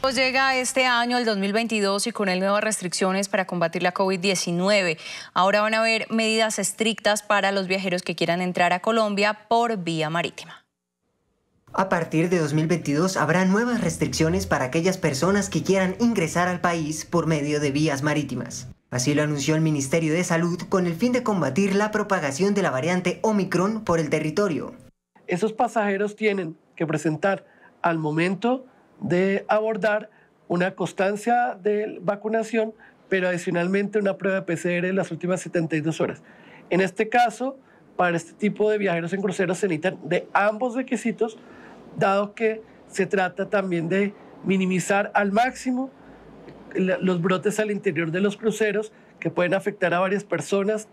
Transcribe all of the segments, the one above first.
Pues llega este año, el 2022, y con él nuevas restricciones para combatir la COVID-19. Ahora van a haber medidas estrictas para los viajeros que quieran entrar a Colombia por vía marítima. A partir de 2022 habrá nuevas restricciones para aquellas personas que quieran ingresar al país por medio de vías marítimas. Así lo anunció el Ministerio de Salud con el fin de combatir la propagación de la variante Omicron por el territorio. Esos pasajeros tienen que presentar al momento de abordar una constancia de vacunación, pero adicionalmente una prueba de PCR en las últimas 72 horas. En este caso, para este tipo de viajeros en cruceros se necesitan de ambos requisitos, dado que se trata también de minimizar al máximo los brotes al interior de los cruceros que pueden afectar a varias personas,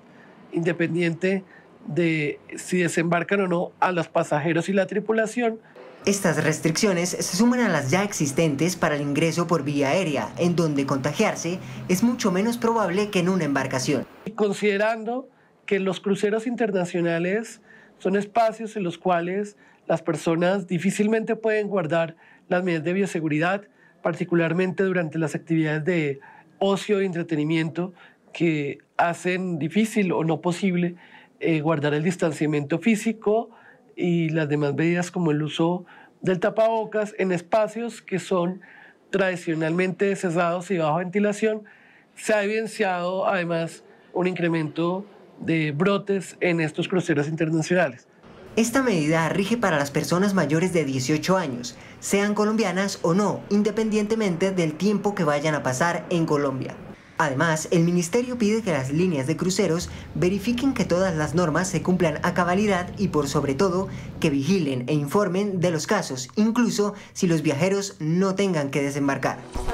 independiente de si desembarcan o no a los pasajeros y la tripulación. Estas restricciones se suman a las ya existentes para el ingreso por vía aérea, en donde contagiarse es mucho menos probable que en una embarcación. Considerando que los cruceros internacionales son espacios en los cuales las personas difícilmente pueden guardar las medidas de bioseguridad, particularmente durante las actividades de ocio y entretenimiento que hacen difícil o no posible eh, guardar el distanciamiento físico, y las demás medidas como el uso del tapabocas en espacios que son tradicionalmente cerrados y bajo ventilación, se ha evidenciado además un incremento de brotes en estos cruceros internacionales. Esta medida rige para las personas mayores de 18 años, sean colombianas o no, independientemente del tiempo que vayan a pasar en Colombia. Además, el ministerio pide que las líneas de cruceros verifiquen que todas las normas se cumplan a cabalidad y por sobre todo que vigilen e informen de los casos, incluso si los viajeros no tengan que desembarcar.